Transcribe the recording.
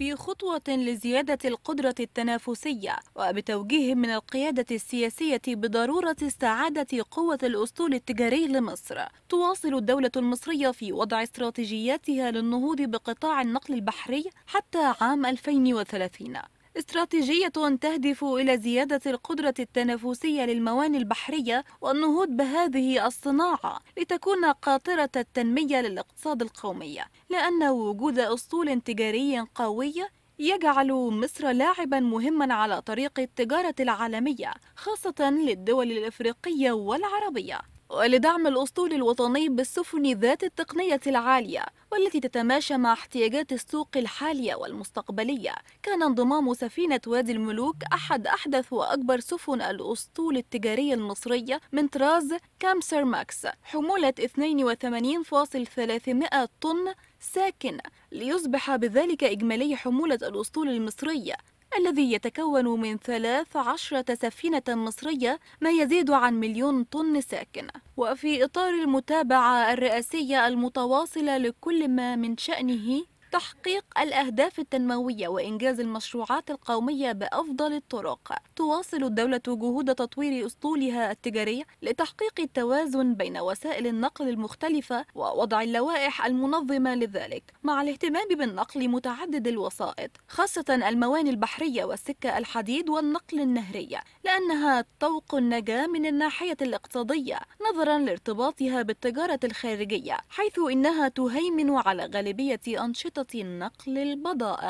في خطوة لزيادة القدرة التنافسية وبتوجيه من القيادة السياسية بضرورة استعادة قوة الأسطول التجاري لمصر تواصل الدولة المصرية في وضع استراتيجياتها للنهوض بقطاع النقل البحري حتى عام 2030 استراتيجية تهدف إلى زيادة القدرة التنافسية للمواني البحرية والنهوض بهذه الصناعة لتكون قاطرة التنمية للاقتصاد القومي لأن وجود أسطول تجاري قوي يجعل مصر لاعبا مهما على طريق التجارة العالمية خاصة للدول الإفريقية والعربية ولدعم الأسطول الوطني بالسفن ذات التقنية العالية والتي تتماشى مع احتياجات السوق الحالية والمستقبلية كان انضمام سفينة وادي الملوك أحد أحدث وأكبر سفن الأسطول التجارية المصرية من طراز كامسر ماكس حمولة 82.300 طن ساكن ليصبح بذلك إجمالي حمولة الأسطول المصرية الذي يتكون من 13 سفينة مصرية ما يزيد عن مليون طن ساكن وفي إطار المتابعة الرئاسية المتواصلة لكل ما من شأنه تحقيق الأهداف التنموية وإنجاز المشروعات القومية بأفضل الطرق تواصل الدولة جهود تطوير أسطولها التجارية لتحقيق التوازن بين وسائل النقل المختلفة ووضع اللوائح المنظمة لذلك مع الاهتمام بالنقل متعدد الوسائط خاصة المواني البحرية والسكة الحديد والنقل النهرية لأنها طوق النجاة من الناحية الاقتصادية نظرا لارتباطها بالتجارة الخارجية حيث إنها تهيمن على غالبية أنشطة خطة نقل البضائع